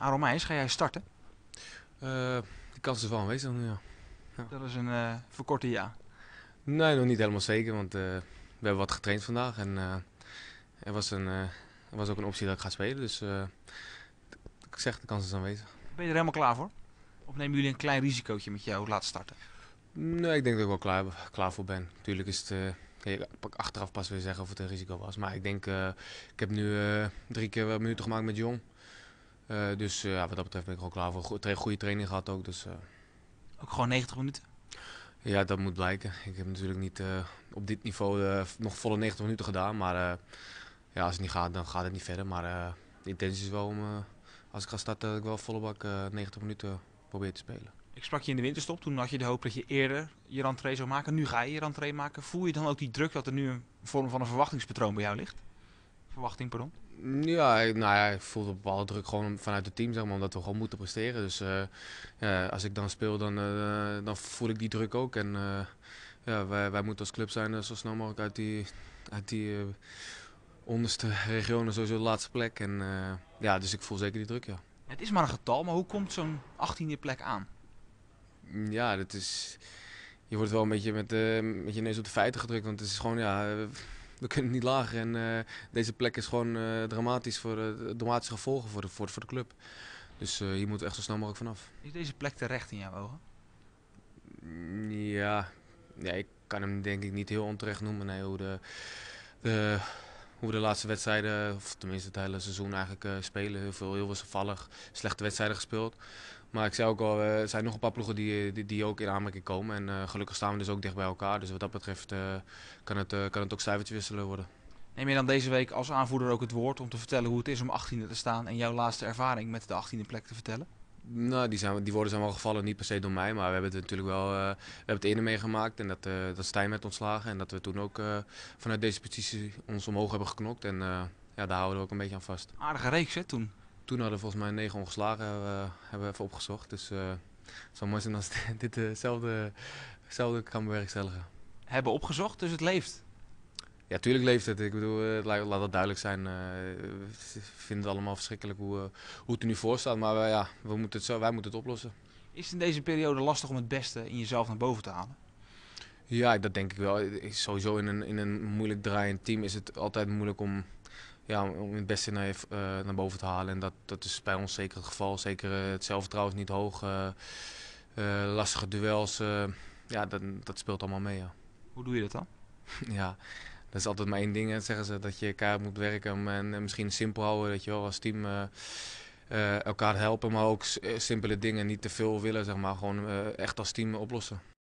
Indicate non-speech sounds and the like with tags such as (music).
Aan Meijs, ga jij starten? Eh, de kans is wel aanwezig, ja. ja. Dat is een eh, verkorte ja. Nee, nog niet helemaal zeker, want eh, we hebben wat getraind vandaag. En er was, een, er was ook een optie dat ik ga spelen, dus ik zeg, de kans is aanwezig. Ben je er helemaal klaar voor? Of nemen jullie een klein risicootje met jou laten starten? Nee, ik denk dat ik wel klaar, klaar voor ben. Natuurlijk is het. Uh, kan je achteraf pas weer zeggen of het een risico was. Maar ik denk, ik heb nu drie keer minuten gemaakt met Jong. Eh, dus eh, wat dat betreft ben ik gewoon klaar voor. een goede training gehad ook. Dus, eh. ook gewoon 90 minuten? Ja, dat moet blijken. Ik heb natuurlijk niet op dit niveau nog volle 90 minuten gedaan. Maar ja, als het niet gaat, dan gaat het niet verder. Maar de intentie is wel om, als ik ga starten, dat ik wel volle bak 90 minuten probeer te spelen. Ik sprak je in de winterstop. Toen had je de hoop dat je eerder je rentree zou maken. Nu ga je je rentree maken. Voel je dan ook die druk dat er nu een vorm van een verwachtingspatroon bij jou ligt? verwachting, pardon? Ja, nou ja, ik voelde een bepaalde druk gewoon vanuit het team, zeg maar, omdat we gewoon moeten presteren. Dus eh, als ik dan speel, dan, eh, dan voel ik die druk ook. En eh, ja, wij, wij moeten als club zijn zo snel mogelijk uit die, uit die onderste regionen, sowieso de laatste plek. En ja, dus ik voel zeker die druk, ja. Het is maar een getal, maar hoe komt zo'n 18e plek aan? Ja, dat is... Je wordt wel een beetje met, met je neus op de feiten gedrukt, want het is gewoon, ja we kunnen niet lager. En eh, deze plek is gewoon eh, dramatisch voor eh, dramatische gevolgen voor de, voor, voor de club. Dus hier moet echt zo snel mogelijk vanaf. Is deze plek terecht in jouw ogen? Mm, ja, ja ik kan hem denk ik niet heel onterecht noemen. Nee, hoe de, de hoe de laatste wedstrijden, of tenminste het hele seizoen eigenlijk eh, spelen. Heel veel, heel veel vallig, slechte wedstrijden gespeeld. Maar ik zei ook al, eh, er zijn nog een paar ploegen die, eh, die, ook in aanmerking komen. En gelukkig staan we dus ook dicht bij elkaar. Dus wat dat betreft kan, het, kan het ook stuivertje wisselen worden. Neem je dan deze week als aanvoerder ook het woord om te vertellen hoe het is om 18e te staan en jouw laatste ervaring met de 18e plek te vertellen? Nou, die, zijn, die woorden zijn wel gevallen, niet per se door mij, maar we hebben het natuurlijk wel. Eh, we hebben het ene meegemaakt en dat, uh, dat Stijn met ontslagen. En dat we toen ook eh, vanuit deze petitie ons omhoog hebben geknokt. En ja, daar houden we ook een beetje aan vast. Aardige reeks, hè, toen? Toen hadden we volgens mij negen ongeslagen, hebben we even opgezocht. Dus het zou mooi zijn als (laughs) dit hetzelfde kan bewerkstelligen. Hebben opgezocht, dus het leeft. Ja, tuurlijk leeft het. Ik bedoel, eh, laat, dat duidelijk zijn. Eh, we vinden het allemaal verschrikkelijk hoe, eh, hoe het er nu voor staat. Maar wij, ja, we moeten het zo, wij moeten het oplossen. Is het in deze periode lastig om het beste in jezelf naar boven te halen? Ja, dat denk ik wel. Sowieso in een, in een moeilijk draaiend team is het altijd moeilijk om, ja, om het beste naar, naar boven te halen. En dat, dat is bij ons zeker het geval. Zeker het zelfvertrouwen is niet hoog. lastige duels. ja, dat, dat speelt allemaal mee. Ja. Hoe doe je dat dan? ja, dat is altijd maar één ding. Dat zeggen ze dat je elkaar moet werken en, misschien simpel houden. Dat je wel als team eh, eh, elkaar helpen, maar ook eh, simpele dingen niet te veel willen, zeg maar. Gewoon echt als team oplossen.